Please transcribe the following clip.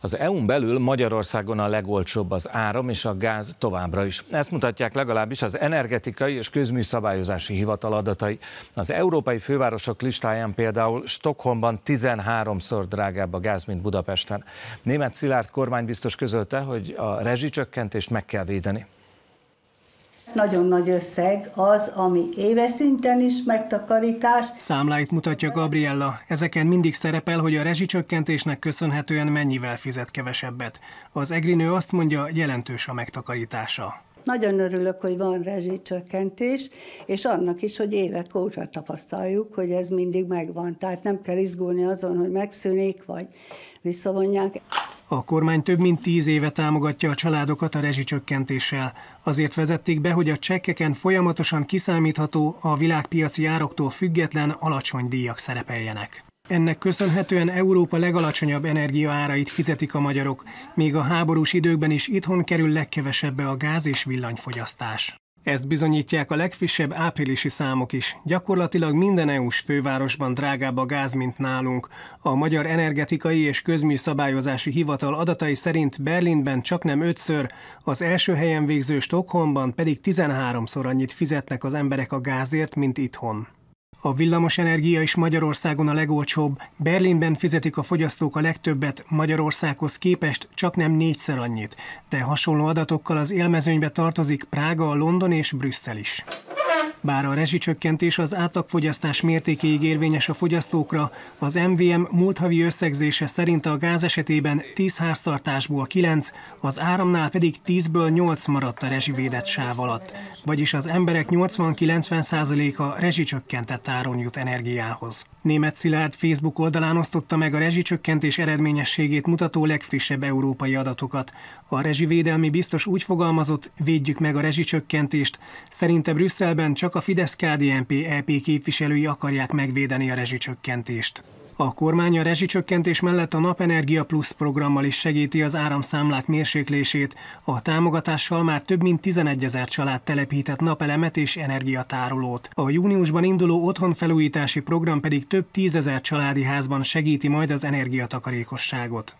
Az EU-n belül Magyarországon a legolcsóbb az áram és a gáz továbbra is. Ezt mutatják legalábbis az energetikai és közműszabályozási hivatal adatai. Az európai fővárosok listáján például Stockholmban 13-szor drágább a gáz, mint Budapesten. Német Szilárd kormánybiztos közölte, hogy a rezsicsökkentést meg kell védeni. Nagyon nagy összeg az, ami éves szinten is megtakarítás. Számláit mutatja Gabriella. Ezeken mindig szerepel, hogy a rezsicsökkentésnek köszönhetően mennyivel fizet kevesebbet. Az egrinő azt mondja, jelentős a megtakarítása. Nagyon örülök, hogy van rezsicsökkentés, és annak is, hogy évek óta tapasztaljuk, hogy ez mindig megvan. Tehát nem kell izgulni azon, hogy megszűnik, vagy visszavonják. A kormány több mint tíz éve támogatja a családokat a rezsicsökkentéssel. Azért vezették be, hogy a csekkeken folyamatosan kiszámítható, a világpiaci ároktól független alacsony díjak szerepeljenek. Ennek köszönhetően Európa legalacsonyabb energiaárait fizetik a magyarok, még a háborús időkben is itthon kerül legkevesebbe a gáz és villanyfogyasztás. Ezt bizonyítják a legfrissebb áprilisi számok is. Gyakorlatilag minden EU-s fővárosban drágább a gáz, mint nálunk. A Magyar Energetikai és Közműszabályozási Hivatal adatai szerint Berlinben csak nem ötször, az első helyen végző Stockholmban pedig 13-szor annyit fizetnek az emberek a gázért, mint itthon. A villamosenergia is Magyarországon a legolcsóbb, Berlinben fizetik a fogyasztók a legtöbbet, Magyarországhoz képest csak nem négyszer annyit, de hasonló adatokkal az élmezőnybe tartozik Prága, London és Brüsszel is. Bár a rezsicsökkentés az átlagfogyasztás mértékéig érvényes a fogyasztókra, az MVM múlt havi összegzése szerint a gáz esetében 10 háztartásból 9, az áramnál pedig 10-ből 8 maradt a rezsivédett sáv alatt. Vagyis az emberek 80-90%-a rezsicsökkentett áron jut energiához. Német Szilárd Facebook oldalán osztotta meg a rezsicsökkentés eredményességét mutató legfrissebb európai adatokat. A rezsivédelmi biztos úgy fogalmazott, védjük meg a rezsicsökkentést. Szerinte Brüsszelben csak a Fidesz-KDNP EP képviselői akarják megvédeni a rezsicsökkentést. A kormány a rezsicsökkentés mellett a Napenergia Plus programmal is segíti az áramszámlák mérséklését, a támogatással már több mint 11 ezer család telepített napelemet és energiatárolót. A júniusban induló otthonfelújítási program pedig több tízezer családi házban segíti majd az energiatakarékosságot.